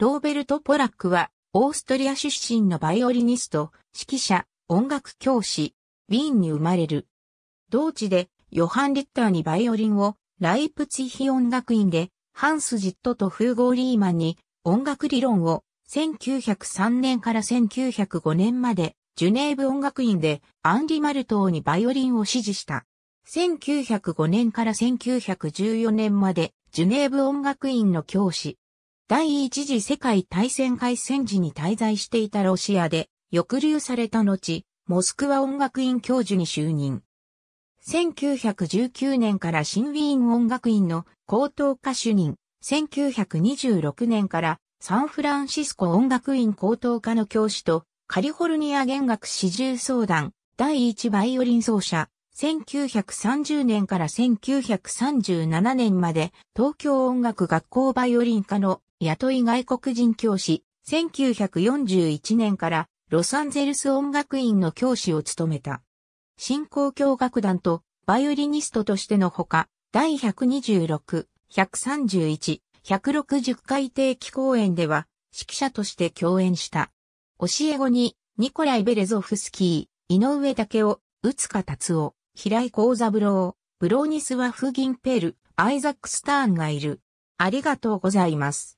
ローベルト・ポラックは、オーストリア出身のバイオリニスト、指揮者、音楽教師、ウィーンに生まれる。同地で、ヨハン・リッターにバイオリンを、ライプツィヒ音楽院で、ハンス・ジットとフーゴー・リーマンに、音楽理論を、1903年から1905年まで、ジュネーブ音楽院で、アンリ・マルトーにバイオリンを指示した。1905年から1914年まで、ジュネーブ音楽院の教師、第一次世界大戦開戦時に滞在していたロシアで、抑留された後、モスクワ音楽院教授に就任。1919年から新ウィーン音楽院の高等科主任、1926年からサンフランシスコ音楽院高等科の教師とカリフォルニア弦楽始重相談、第一バイオリン奏者、1930年から1937年まで東京音楽学校バイオリン科の雇い外国人教師、1941年からロサンゼルス音楽院の教師を務めた。新興教楽団とバイオリニストとしてのほか、第126、131、160回定期公演では指揮者として共演した。教え子にニコライ・ベレゾフスキー、井上武夫、宇塚達夫、平井幸三郎、ブローニスワフ・ギンペル、アイザック・スターンがいる。ありがとうございます。